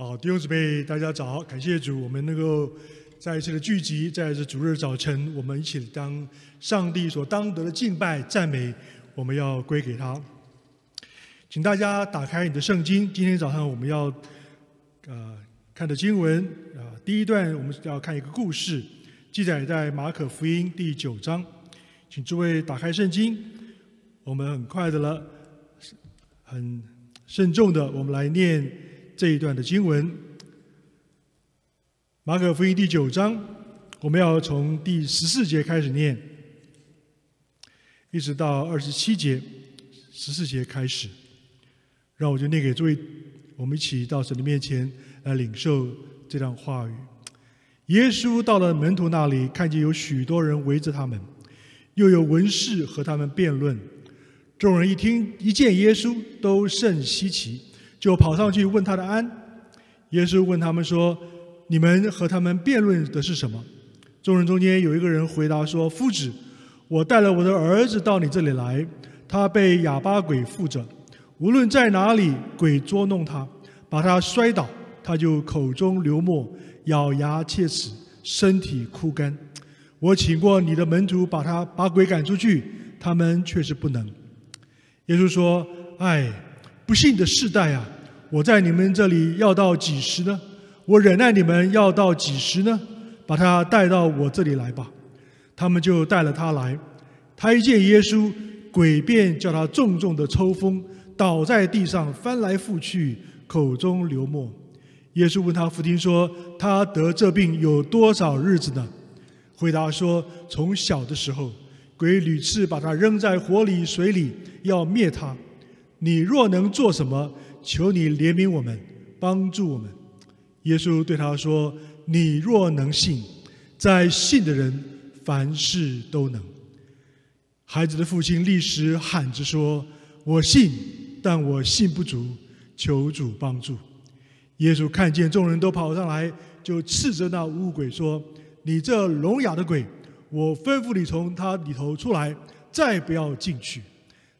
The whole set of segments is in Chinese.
好，弟兄姊妹，大家早！感谢主，我们能够再一次的聚集，在这主日早晨，我们一起当上帝所当得的敬拜、赞美，我们要归给他。请大家打开你的圣经，今天早上我们要呃看的经文啊，第一段我们要看一个故事，记载在马可福音第九章。请诸位打开圣经，我们很快的了，很慎重的，我们来念。这一段的经文，《马可福音》第九章，我们要从第十四节开始念，一直到二十七节。十四节开始，让我就念给诸位，我们一起到神的面前来领受这段话语。耶稣到了门徒那里，看见有许多人围着他们，又有文士和他们辩论。众人一听一见耶稣，都甚稀奇。就跑上去问他的安，耶稣问他们说：“你们和他们辩论的是什么？”众人中间有一个人回答说：“夫子，我带了我的儿子到你这里来，他被哑巴鬼附着，无论在哪里鬼捉弄他，把他摔倒，他就口中流沫，咬牙切齿，身体枯干。我请过你的门徒把他把鬼赶出去，他们却是不能。”耶稣说：“唉，不幸的世代啊！”我在你们这里要到几时呢？我忍耐你们要到几时呢？把他带到我这里来吧。他们就带了他来。他一见耶稣，鬼便叫他重重的抽风，倒在地上，翻来覆去，口中流沫。耶稣问他福亲说：“他得这病有多少日子呢？”回答说：“从小的时候，鬼屡次把他扔在火里、水里，要灭他。”你若能做什么，求你怜悯我们，帮助我们。耶稣对他说：“你若能信，在信的人凡事都能。”孩子的父亲立时喊着说：“我信，但我信不足，求主帮助。”耶稣看见众人都跑上来，就斥责那乌鬼说：“你这聋哑的鬼，我吩咐你从他里头出来，再不要进去。”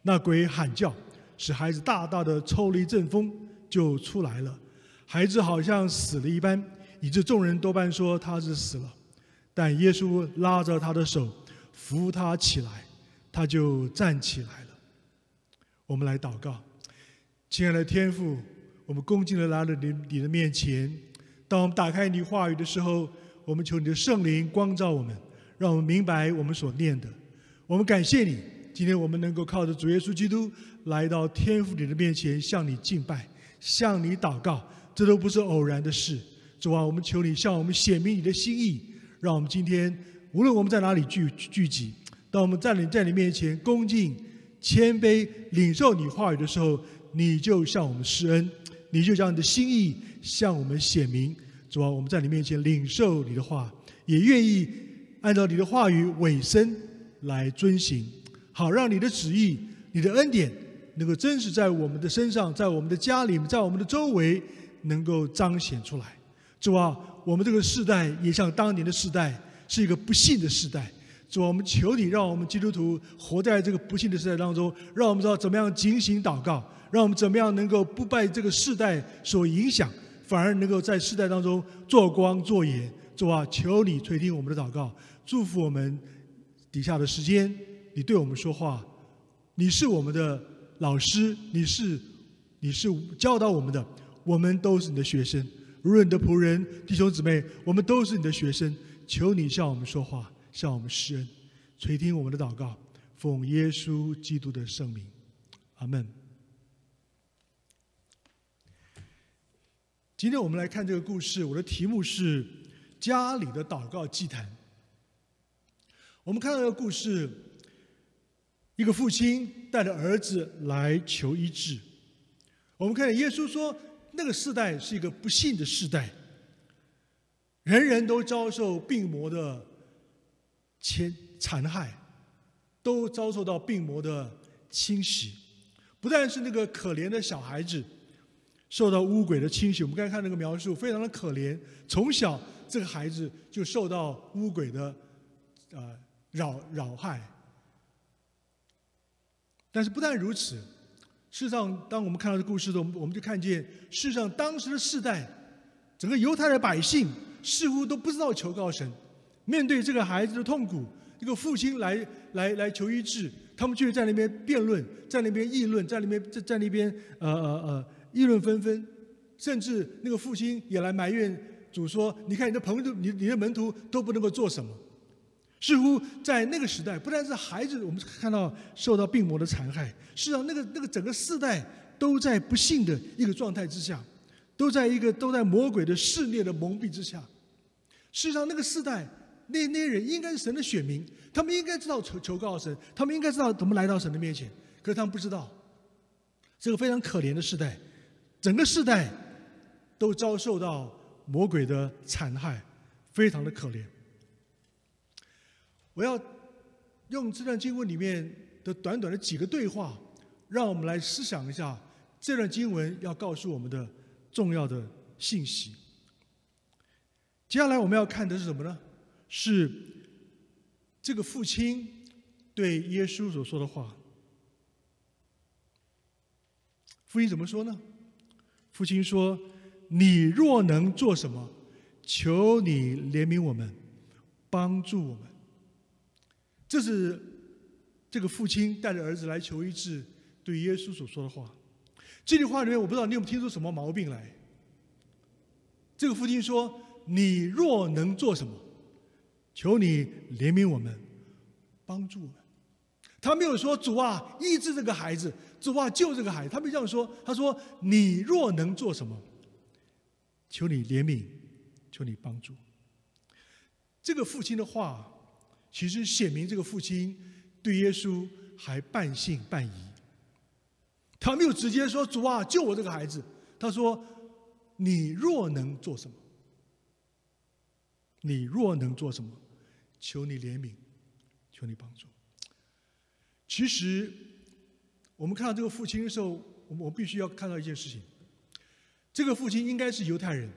那鬼喊叫。使孩子大大的抽了一阵风，就出来了。孩子好像死了一般，以致众人多半说他是死了。但耶稣拉着他的手，扶他起来，他就站起来了。我们来祷告，亲爱的天父，我们恭敬的来到你你的面前。当我们打开你话语的时候，我们求你的圣灵光照我们，让我们明白我们所念的。我们感谢你。今天我们能够靠着主耶稣基督来到天父你的面前，向你敬拜，向你祷告，这都不是偶然的事。主啊，我们求你向我们显明你的心意，让我们今天无论我们在哪里聚聚集，当我们在你在你面前恭敬、谦卑、领受你话语的时候，你就向我们施恩，你就将你的心意向我们显明。主啊，我们在你面前领受你的话，也愿意按照你的话语委身来遵行。好，让你的旨意、你的恩典能够真实在我们的身上，在我们的家里面，在我们的周围能够彰显出来。主啊，我们这个世代也像当年的世代，是一个不幸的世代。主啊，我们求你让我们基督徒活在这个不幸的时代当中，让我们知道怎么样警醒祷告，让我们怎么样能够不被这个世代所影响，反而能够在世代当中做光做盐。主啊，求你垂听我们的祷告，祝福我们底下的时间。你对我们说话，你是我们的老师，你是你是教导我们的，我们都是你的学生。无论你的仆人、弟兄姊妹，我们都是你的学生。求你向我们说话，向我们施恩，垂听我们的祷告，奉耶稣基督的圣名，阿门。今天我们来看这个故事，我的题目是“家里的祷告祭坛”。我们看到的故事。一个父亲带着儿子来求医治，我们看耶稣说，那个世代是一个不幸的世代，人人都遭受病魔的侵残害，都遭受到病魔的侵袭。不但是那个可怜的小孩子受到乌鬼的侵袭，我们刚才看那个描述，非常的可怜。从小这个孩子就受到乌鬼的呃扰扰害。但是不但如此，事实上，当我们看到这故事的时候，我们就看见，事实上当时的世代，整个犹太的百姓似乎都不知道求告神。面对这个孩子的痛苦，这个父亲来来来求医治，他们却在那边辩论，在那边议论，在那边在在那边呃呃议论纷纷，甚至那个父亲也来埋怨主说：“你看你的朋友，你你的门徒都不能够做什么。”似乎在那个时代，不但是孩子，我们看到受到病魔的残害。事实上，那个那个整个世代都在不幸的一个状态之下，都在一个都在魔鬼的肆虐的蒙蔽之下。事实上，那个世代那那人应该是神的选民，他们应该知道求求告神，他们应该知道怎么来到神的面前。可是他们不知道，这个非常可怜的世代，整个世代都遭受到魔鬼的残害，非常的可怜。我要用这段经文里面的短短的几个对话，让我们来思想一下这段经文要告诉我们的重要的信息。接下来我们要看的是什么呢？是这个父亲对耶稣所说的话。父亲怎么说呢？父亲说：“你若能做什么，求你怜悯我们，帮助我们。”这是这个父亲带着儿子来求医治，对耶稣所说的话。这句话里面，我不知道你有没有听出什么毛病来。这个父亲说：“你若能做什么，求你怜悯我们，帮助我们。”他没有说：“主啊，医治这个孩子；主啊，救这个孩子。”他没这样说。他说：“你若能做什么，求你怜悯，求你帮助。”这个父亲的话。其实，显明这个父亲对耶稣还半信半疑，他没有直接说“主啊，救我这个孩子”。他说：“你若能做什么，你若能做什么，求你怜悯，求你帮助。”其实，我们看到这个父亲的时候，我们必须要看到一件事情：这个父亲应该是犹太人，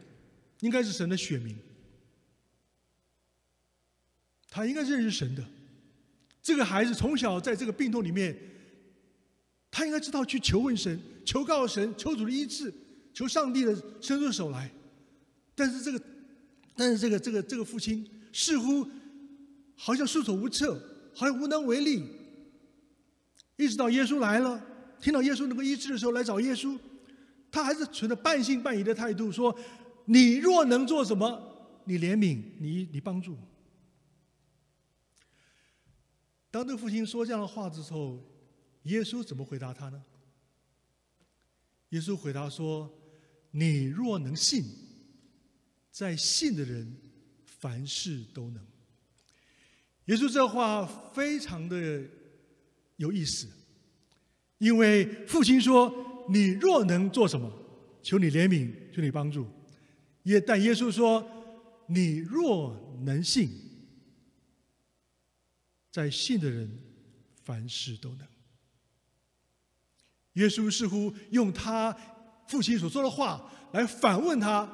应该是神的选民。他应该认识神的，这个孩子从小在这个病痛里面，他应该知道去求问神、求告神、求主的医治、求上帝的伸出手来。但是这个，但是这个这个这个父亲似乎好像束手无策，好像无能为力。一直到耶稣来了，听到耶稣能够医治的时候，来找耶稣，他还是存着半信半疑的态度，说：“你若能做什么，你怜悯你你帮助。”当对父亲说这样的话之后，耶稣怎么回答他呢？耶稣回答说：“你若能信，在信的人凡事都能。”耶稣这话非常的有意思，因为父亲说：“你若能做什么，求你怜悯，求你帮助。”耶但耶稣说：“你若能信。”在信的人，凡事都能。耶稣似乎用他父亲所说的话来反问他：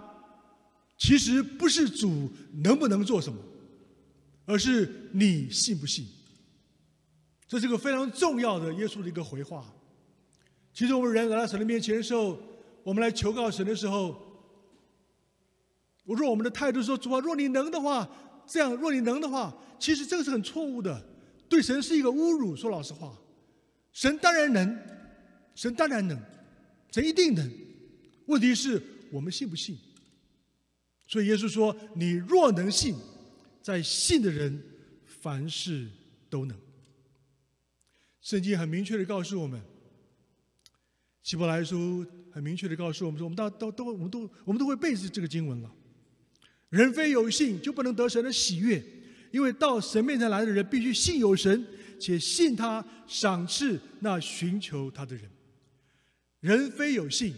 其实不是主能不能做什么，而是你信不信。这是个非常重要的耶稣的一个回话。其实我们人来到神的面前的时候，我们来求告神的时候，我说我们的态度说：主啊，若你能的话。这样，若你能的话，其实这个是很错误的，对神是一个侮辱。说老实话，神当然能，神当然能，神一定能。问题是我们信不信？所以耶稣说：“你若能信，在信的人凡事都能。”圣经很明确的告诉我们，《希伯来书》很明确的告诉我们说：“我们都都都，我们都我们都会背这这个经文了。”人非有信就不能得神的喜悦，因为到神面前来的人必须信有神，且信他赏赐那寻求他的人。人非有信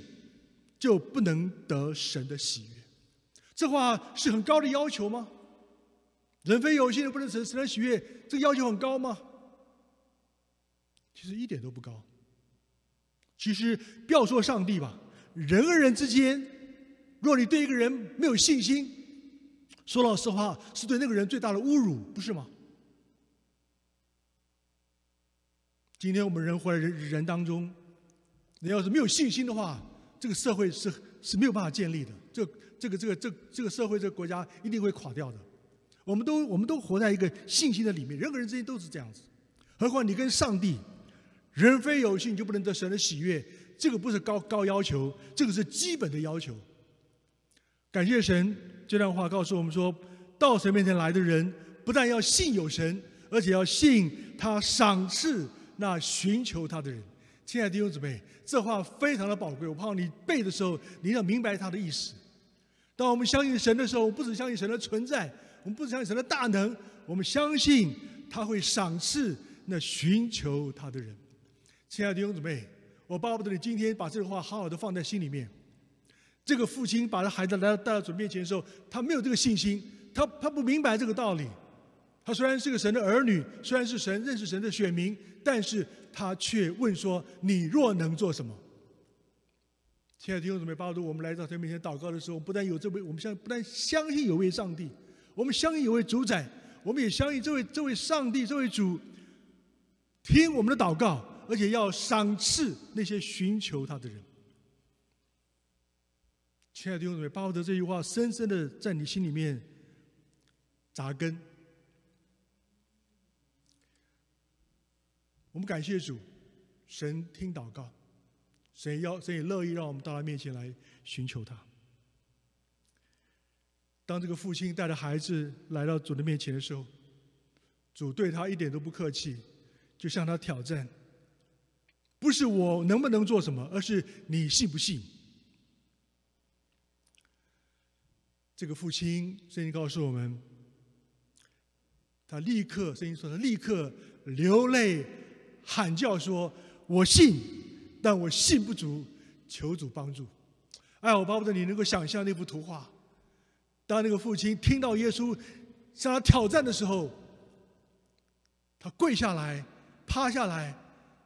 就不能得神的喜悦，这话是很高的要求吗？人非有信不能得神的喜悦，这要求很高吗？其实一点都不高。其实不要说上帝吧，人和人之间，若你对一个人没有信心。说老实话，是对那个人最大的侮辱，不是吗？今天我们人活在人人当中，你要是没有信心的话，这个社会是是没有办法建立的。这、这个、这个、这、这个社会、这个国家一定会垮掉的。我们都、我们都活在一个信心的里面，人和人之间都是这样子。何况你跟上帝，人非有信就不能得神的喜悦。这个不是高高要求，这个是基本的要求。感谢神。这段话告诉我们说，到神面前来的人，不但要信有神，而且要信他赏赐那寻求他的人。亲爱的弟兄姊妹，这话非常的宝贵，我怕你背的时候，你要明白他的意思。当我们相信神的时候，我们不只相信神的存在，我们不只相信神的大能，我们相信他会赏赐那寻求他的人。亲爱的弟兄姊妹，我巴不得你今天把这个话好好的放在心里面。这个父亲把这孩子来到带到主面前的时候，他没有这个信心，他他不明白这个道理。他虽然是个神的儿女，虽然是神认识神的选民，但是他却问说：“你若能做什么？”亲爱的弟兄姊妹，帮助我们来到神面前祷告的时候，不但有这位，我们相不但相信有位上帝，我们相信有位主宰，我们也相信这位这位上帝这位主听我们的祷告，而且要赏赐那些寻求他的人。亲爱的弟兄姊妹，巴不得这句话深深的在你心里面扎根。我们感谢主，神听祷告，神要神也乐意让我们到他面前来寻求他。当这个父亲带着孩子来到主的面前的时候，主对他一点都不客气，就向他挑战：不是我能不能做什么，而是你信不信。这个父亲声音告诉我们，他立刻声音说他立刻流泪喊叫说：“我信，但我信不足，求主帮助。”哎，我巴不得你能够想象那幅图画。当那个父亲听到耶稣向他挑战的时候，他跪下来，趴下来，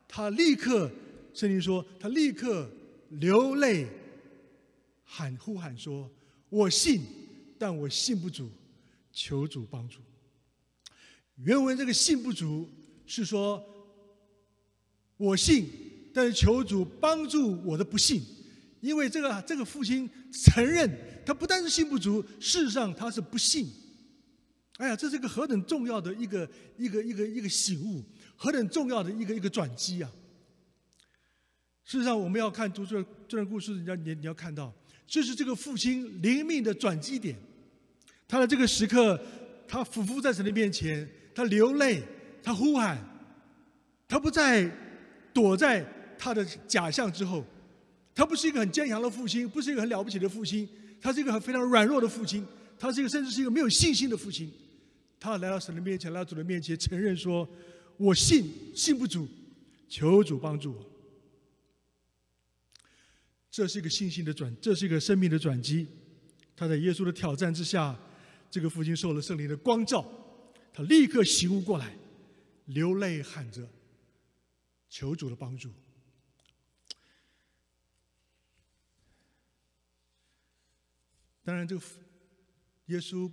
他立刻声音说：“他立刻流泪喊呼喊说：我信。”但我信不足，求主帮助。原文这个“信不足”是说我信，但是求主帮助我的不信。因为这个这个父亲承认，他不但是信不足，事实上他是不信。哎呀，这是个何等重要的一个一个一个一个醒悟，何等重要的一个一个转机呀！事实上，我们要看读这这段故事，你要你你要看到。这是这个父亲灵命的转机点，他的这个时刻，他俯伏在神的面前，他流泪，他呼喊，他不再躲在他的假象之后，他不是一个很坚强的父亲，不是一个很了不起的父亲，他是一个很非常软弱的父亲，他是一个甚至是一个没有信心的父亲，他来到神的面前，来到主的面前，承认说：“我信，信不主，求主帮助我。”这是一个信心的转，这是一个生命的转机。他在耶稣的挑战之下，这个父亲受了圣灵的光照，他立刻醒悟过来，流泪喊着求主的帮助。当然，这个耶稣，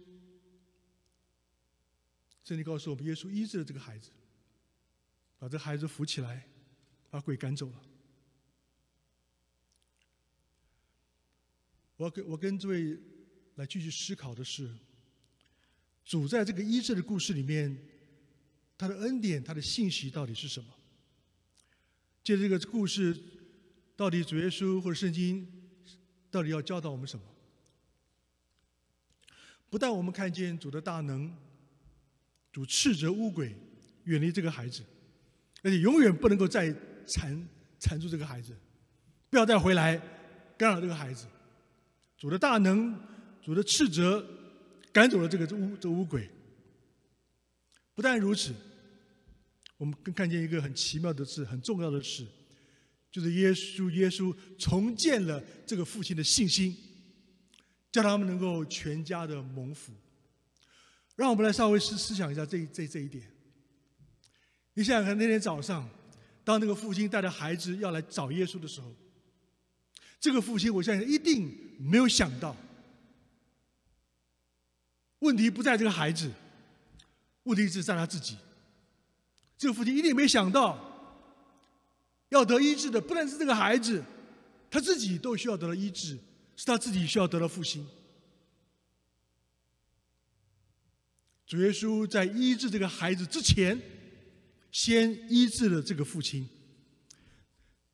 圣经告诉我们，耶稣医治了这个孩子，把这孩子扶起来，把鬼赶走了。我跟我跟这位来继续思考的是，主在这个医治的故事里面，他的恩典、他的信息到底是什么？借这个故事，到底主耶稣或者圣经到底要教导我们什么？不但我们看见主的大能，主斥责污鬼，远离这个孩子，而且永远不能够再缠缠住这个孩子，不要再回来干扰这个孩子。主的大能，主的斥责赶走了这个这乌这乌鬼。不但如此，我们更看见一个很奇妙的事，很重要的事，就是耶稣耶稣重建了这个父亲的信心，叫他们能够全家的蒙福。让我们来稍微思思想一下这这这一点。你想想看，那天早上，当那个父亲带着孩子要来找耶稣的时候。这个父亲，我相信一定没有想到，问题不在这个孩子，问题是在他自己。这个父亲一定没想到，要得医治的不但是这个孩子，他自己都需要得到医治，是他自己需要得到复兴。主耶稣在医治这个孩子之前，先医治了这个父亲。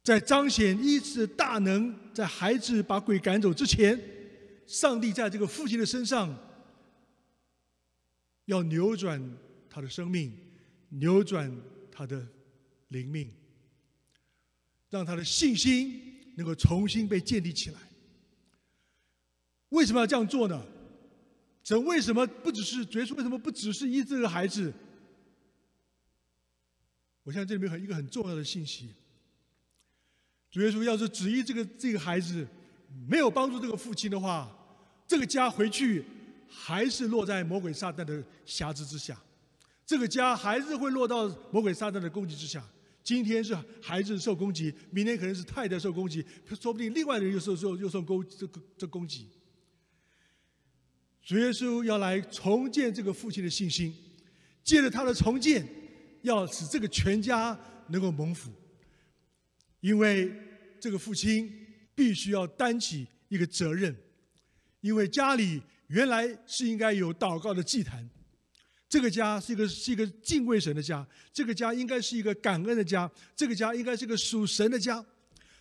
在彰显医治大能，在孩子把鬼赶走之前，上帝在这个父亲的身上要扭转他的生命，扭转他的灵命，让他的信心能够重新被建立起来。为什么要这样做呢？神为什么不只是绝处？为什么不只是医治这个孩子？我信这里面很一个很重要的信息。主耶稣要是旨意这个这个孩子没有帮助这个父亲的话，这个家回去还是落在魔鬼撒旦的辖制之下，这个家还是会落到魔鬼撒旦的攻击之下。今天是孩子受攻击，明天可能是太太受攻击，说不定另外的人又受受又受攻这个这攻击。主耶稣要来重建这个父亲的信心，借着他的重建，要使这个全家能够蒙福。因为这个父亲必须要担起一个责任，因为家里原来是应该有祷告的祭坛，这个家是一个是一个敬畏神的家，这个家应该是一个感恩的家，这个家应该是个属神的家，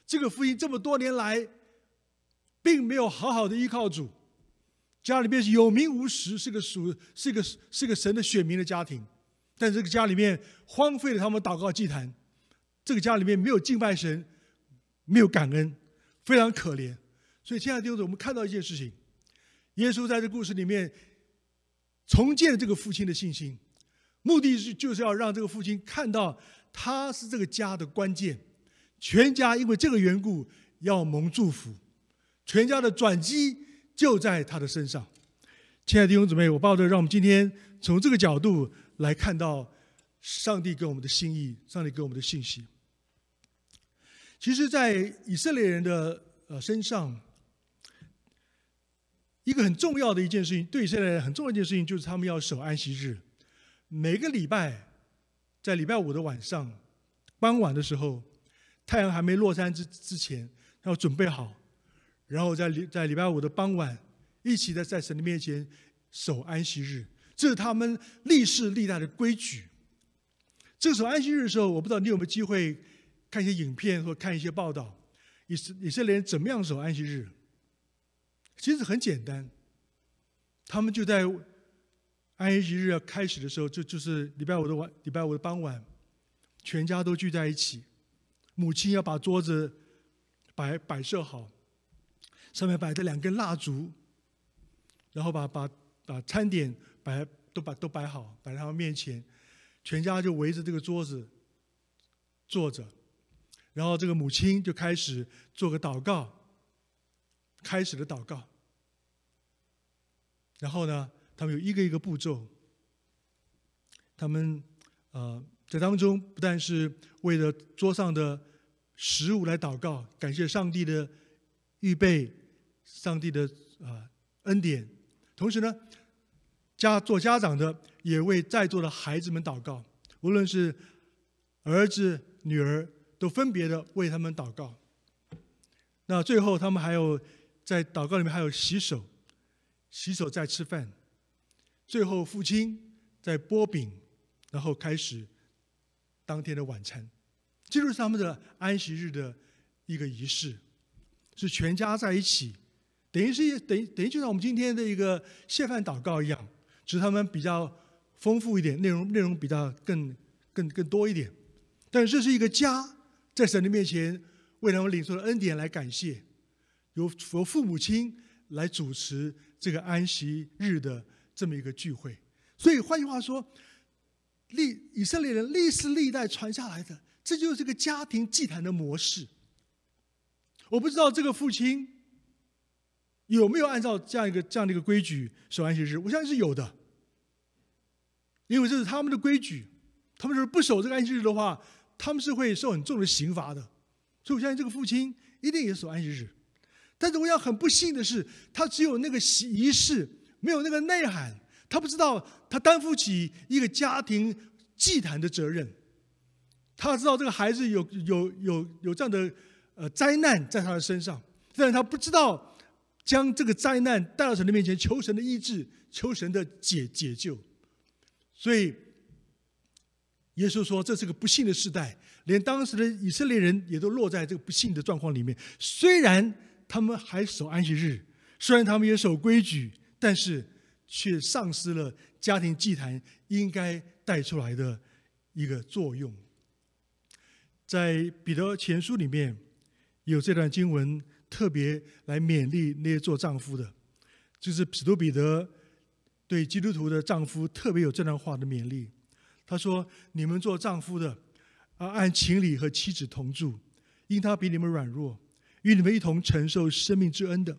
这个父亲这么多年来，并没有好好的依靠主，家里面有名无实，是个属是个是个神的选民的家庭，但这个家里面荒废了他们祷告祭坛。这个家里面没有敬拜神，没有感恩，非常可怜。所以，亲爱的弟兄姊妹，我们看到一件事情：耶稣在这故事里面重建这个父亲的信心，目的是就是要让这个父亲看到他是这个家的关键，全家因为这个缘故要蒙祝福，全家的转机就在他的身上。亲爱的弟兄姊妹，我抱着让我们今天从这个角度来看到上帝给我们的心意，上帝给我们的信息。其实，在以色列人的呃身上，一个很重要的一件事情，对以色列人很重要的一件事情，就是他们要守安息日。每个礼拜，在礼拜五的晚上、傍晚的时候，太阳还没落山之之前，要准备好，然后在礼在礼拜五的傍晚，一起的在神的面前守安息日。这是他们历世历代的规矩。这个守安息日的时候，我不知道你有没有机会。看一些影片或看一些报道，以色以色列人怎么样守安息日？其实很简单，他们就在安息日要开始的时候，就就是礼拜五的晚，礼拜五的傍晚，全家都聚在一起，母亲要把桌子摆摆设好，上面摆着两根蜡烛，然后把把把餐点摆都摆都摆好摆在他们面前，全家就围着这个桌子坐着。然后这个母亲就开始做个祷告，开始了祷告。然后呢，他们有一个一个步骤，他们呃在当中不但是为了桌上的食物来祷告，感谢上帝的预备、上帝的啊恩典，同时呢，家做家长的也为在座的孩子们祷告，无论是儿子、女儿。都分别的为他们祷告。那最后他们还有在祷告里面还有洗手，洗手再吃饭。最后父亲在剥饼，然后开始当天的晚餐。这就是他们的安息日的一个仪式，是全家在一起，等于是一等于等于就像我们今天的一个谢饭祷告一样，只是他们比较丰富一点，内容内容比较更更更多一点。但这是一个家。在神的面前，为他们领受的恩典来感谢，由由父母亲来主持这个安息日的这么一个聚会。所以换句话说，历以色列人历史历代传下来的，这就是这个家庭祭坛的模式。我不知道这个父亲有没有按照这样一个这样的一个规矩守安息日，我相信是有的，因为这是他们的规矩。他们果不守这个安息日的话。他们是会受很重的刑罚的，所以我相信这个父亲一定也守安息日。但是我想很不幸的是，他只有那个仪仪式，没有那个内涵。他不知道他担负起一个家庭祭坛的责任，他知道这个孩子有有有有这样的呃灾难在他的身上，但是他不知道将这个灾难带到神的面前，求神的医治，求神的解解救。所以。耶稣说：“这是个不幸的时代，连当时的以色列人也都落在这个不幸的状况里面。虽然他们还守安息日，虽然他们也守规矩，但是却丧失了家庭祭坛应该带出来的一个作用。”在彼得前书里面，有这段经文特别来勉励那些做丈夫的，就是彼得彼得对基督徒的丈夫特别有这段话的勉励。他说：“你们做丈夫的，啊，按情理和妻子同住，因他比你们软弱，与你们一同承受生命之恩的，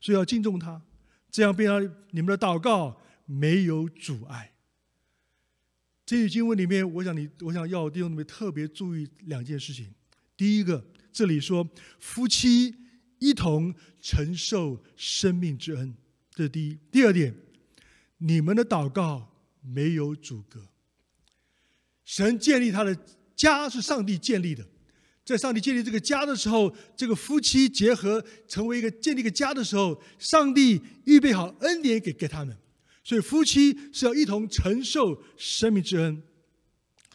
所以要敬重他，这样便让你们的祷告没有阻碍。”这句经文里面，我想你，我想要弟兄姊妹特别注意两件事情：第一个，这里说夫妻一同承受生命之恩，这是第一；第二点，你们的祷告没有阻隔。神建立他的家是上帝建立的，在上帝建立这个家的时候，这个夫妻结合成为一个建立一个家的时候，上帝预备好恩典给给他们，所以夫妻是要一同承受生命之恩。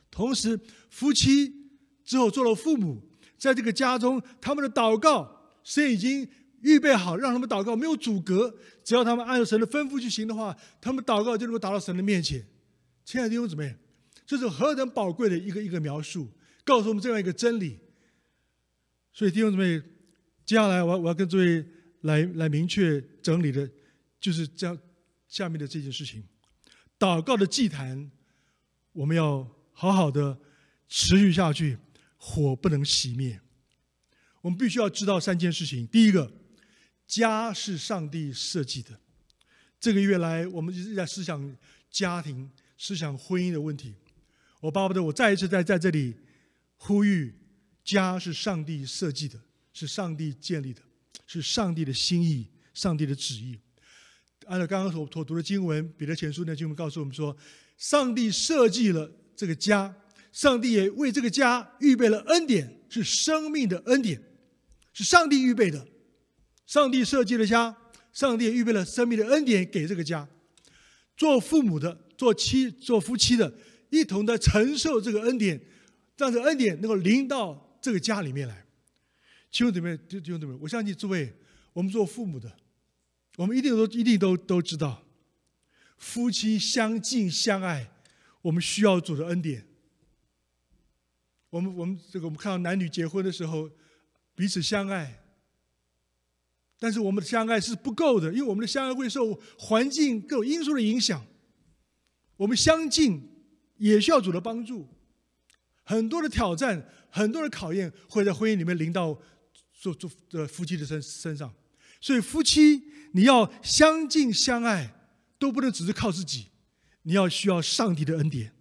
同时，夫妻之后做了父母，在这个家中，他们的祷告，神已经预备好，让他们祷告没有阻隔，只要他们按照神的吩咐去行的话，他们祷告就能够达到神的面前。亲爱的弟兄姊妹。这是何等宝贵的一个一个描述，告诉我们这样一个真理。所以弟兄姊妹，接下来我我要跟诸位来来明确整理的，就是这样下面的这件事情，祷告的祭坛，我们要好好的持续下去，火不能熄灭。我们必须要知道三件事情：第一个，家是上帝设计的。这个月来，我们一直在思想家庭、思想婚姻的问题。我巴不得我再一次在在这里呼吁：家是上帝设计的，是上帝建立的，是上帝的心意，上帝的旨意。按照刚刚所所读的经文，彼得前书那经文告诉我们说，上帝设计了这个家，上帝也为这个家预备了恩典，是生命的恩典，是上帝预备的。上帝设计了家，上帝预备了生命的恩典给这个家。做父母的，做妻做夫妻的。一同的承受这个恩典，让这恩典能够临到这个家里面来。弟兄姊妹，弟兄姊妹，我相信诸位，我们做父母的，我们一定都一定都都知道，夫妻相敬相爱，我们需要主的恩典。我们我们这个我们看到男女结婚的时候，彼此相爱，但是我们的相爱是不够的，因为我们的相爱会受环境各种因素的影响，我们相敬。也需要主的帮助，很多的挑战，很多的考验，会在婚姻里面临到做做呃夫妻的身身上。所以，夫妻你要相敬相爱，都不能只是靠自己，你要需要上帝的恩典。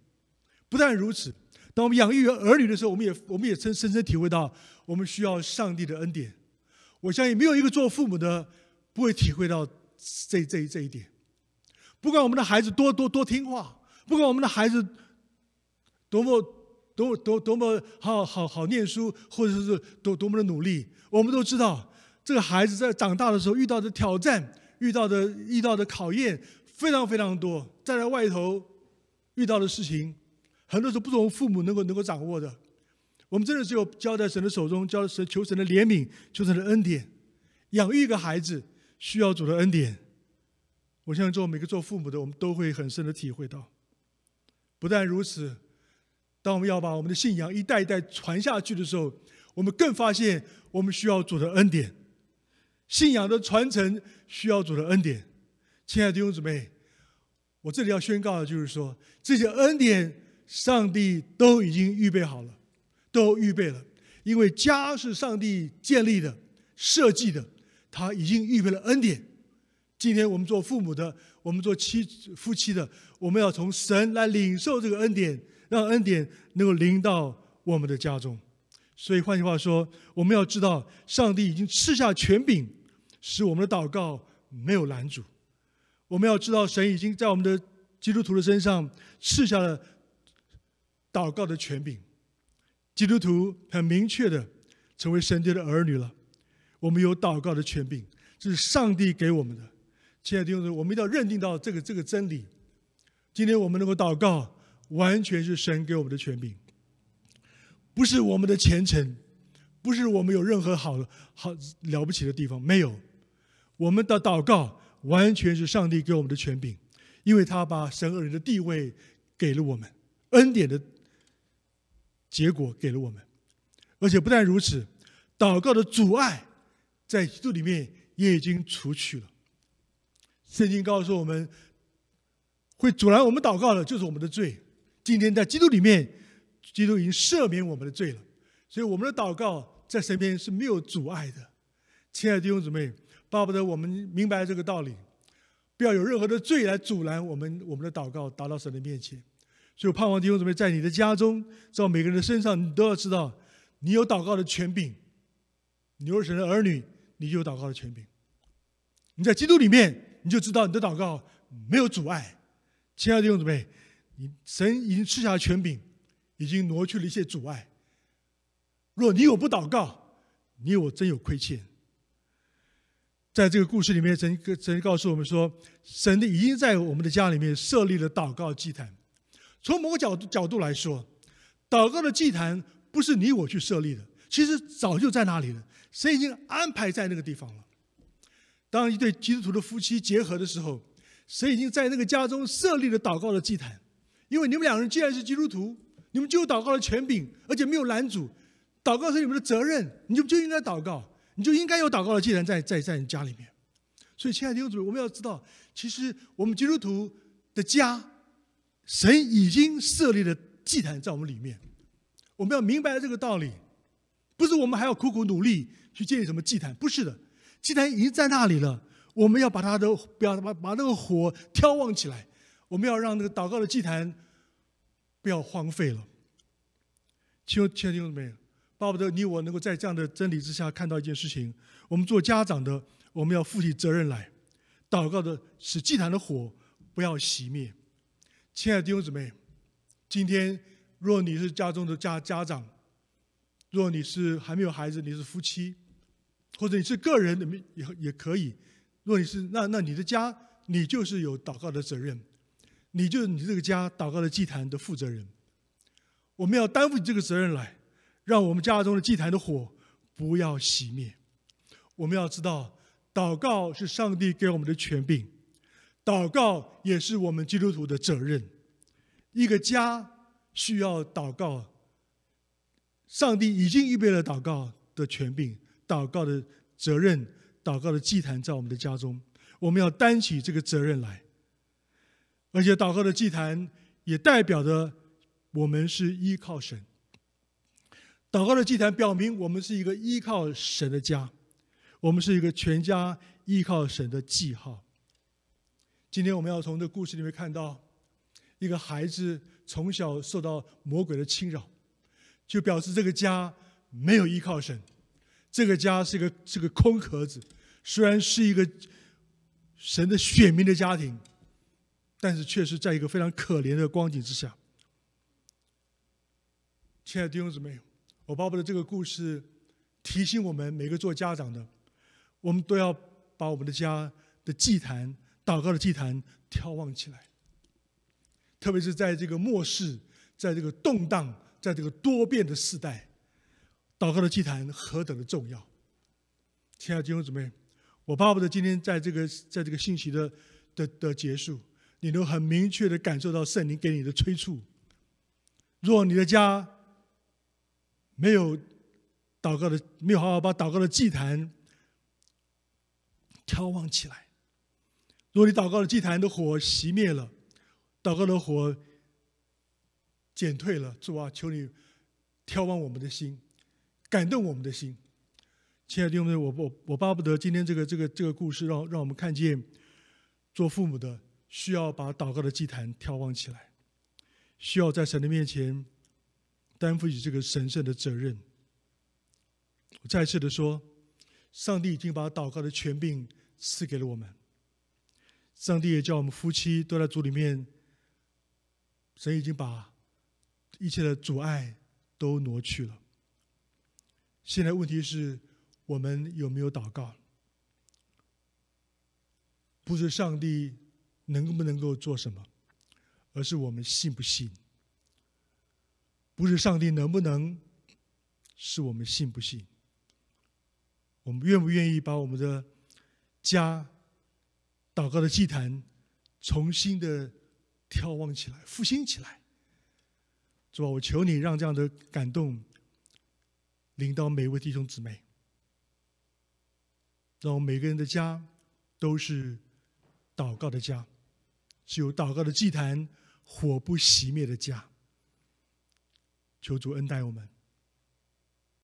不但如此，当我们养育儿女的时候，我们也我们也深深深体会到，我们需要上帝的恩典。我相信，没有一个做父母的不会体会到这这这一点。不管我们的孩子多多多听话，不管我们的孩子。多么多多多么好好好念书，或者说是多多么的努力。我们都知道，这个孩子在长大的时候遇到的挑战、遇到的遇到的考验非常非常多。站在外头遇到的事情，很多时候不是我们父母能够能够掌握的。我们真的只有交在神的手中，交神求神的怜悯，求神的恩典。养育一个孩子需要主的恩典。我相信做每个做父母的，我们都会很深的体会到。不但如此。当我们要把我们的信仰一代一代传下去的时候，我们更发现我们需要主的恩典，信仰的传承需要主的恩典。亲爱的弟兄姊妹，我这里要宣告的就是说，这些恩典上帝都已经预备好了，都预备了。因为家是上帝建立的、设计的，他已经预备了恩典。今天我们做父母的，我们做妻夫妻的，我们要从神来领受这个恩典。让恩典能够临到我们的家中，所以换句话说，我们要知道，上帝已经赐下权柄，使我们的祷告没有拦阻。我们要知道，神已经在我们的基督徒的身上赐下了祷告的权柄。基督徒很明确的成为神的儿女了。我们有祷告的权柄，这是上帝给我们的。亲爱的弟兄们，我们一定要认定到这个这个真理。今天我们能够祷告。完全是神给我们的权柄，不是我们的虔诚，不是我们有任何好的、好了不起的地方。没有，我们的祷告完全是上帝给我们的权柄，因为他把神儿人的地位给了我们，恩典的结果给了我们。而且不但如此，祷告的阻碍在基督里面也已经除去了。圣经告诉我们，会阻拦我们祷告的就是我们的罪。今天在基督里面，基督已经赦免我们的罪了，所以我们的祷告在神边是没有阻碍的。亲爱的弟兄姊妹，巴不得我们明白这个道理，不要有任何的罪来阻拦我们我们的祷告达到神的面前。所以盼望弟兄姊妹在你的家中，在每个人的身上，你都要知道，你有祷告的权柄。你若是神的儿女，你就有祷告的权柄。你在基督里面，你就知道你的祷告没有阻碍。亲爱的弟兄姊妹。你神已经赐下权柄，已经挪去了一些阻碍。若你我不祷告，你我真有亏欠。在这个故事里面，神神告诉我们说，神的已经在我们的家里面设立了祷告祭坛。从某个角度角度来说，祷告的祭坛不是你我去设立的，其实早就在那里了。神已经安排在那个地方了。当一对基督徒的夫妻结合的时候，神已经在那个家中设立了祷告的祭坛。因为你们两个人既然是基督徒，你们就有祷告的权柄，而且没有拦阻，祷告是你们的责任，你就就应该祷告，你就应该有祷告的祭坛在在在你家里面。所以，亲爱的弟兄姊妹，我们要知道，其实我们基督徒的家，神已经设立了祭坛在我们里面。我们要明白这个道理，不是我们还要苦苦努力去建立什么祭坛，不是的，祭坛已经在那里了，我们要把它的要把把那个火挑旺起来。我们要让那个祷告的祭坛不要荒废了。亲亲弟兄姊妹，巴不得你我能够在这样的真理之下看到一件事情：，我们做家长的，我们要负起责任来，祷告的使祭坛的火不要熄灭。亲爱的弟兄姊妹，今天若你是家中的家家长，若你是还没有孩子，你是夫妻，或者你是个人，你们也也可以；，若你是那那你的家，你就是有祷告的责任。你就是你这个家祷告的祭坛的负责人，我们要担负起这个责任来，让我们家中的祭坛的火不要熄灭。我们要知道，祷告是上帝给我们的权柄，祷告也是我们基督徒的责任。一个家需要祷告，上帝已经预备了祷告的权柄、祷告的责任、祷告的祭坛在我们的家中，我们要担起这个责任来。而且祷告的祭坛也代表着我们是依靠神。祷告的祭坛表明我们是一个依靠神的家，我们是一个全家依靠神的记号。今天我们要从这故事里面看到，一个孩子从小受到魔鬼的侵扰，就表示这个家没有依靠神，这个家是一个是个空壳子，虽然是一个神的选民的家庭。但是，确实在一个非常可怜的光景之下。亲爱的弟兄姊妹，我爸爸的这个故事提醒我们每个做家长的，我们都要把我们的家的祭坛、祷告的祭坛眺望起来。特别是在这个末世、在这个动荡、在这个多变的时代，祷告的祭坛何等的重要！亲爱的弟兄姊妹，我爸爸的今天在这个在这个信息的的的结束。你都很明确的感受到圣灵给你的催促。若你的家没有祷告的，没有好好把祷告的祭坛眺望起来；若你祷告的祭坛的火熄灭了，祷告的火减退了，主啊，求你眺望我们的心，感动我们的心。亲爱的弟兄们，我我我巴不得今天这个这个这个故事让让我们看见做父母的。需要把祷告的祭坛眺望起来，需要在神的面前担负起这个神圣的责任。我再次的说，上帝已经把祷告的权柄赐给了我们。上帝也叫我们夫妻都在主里面。神已经把一切的阻碍都挪去了。现在问题是，我们有没有祷告？不是上帝。能不能够做什么？而是我们信不信？不是上帝能不能？是我们信不信？我们愿不愿意把我们的家、祷告的祭坛重新的眺望起来、复兴起来？主啊，我求你让这样的感动领到每位弟兄姊妹，让我们每个人的家都是祷告的家。是有祷告的祭坛，火不熄灭的家。求主恩待我们。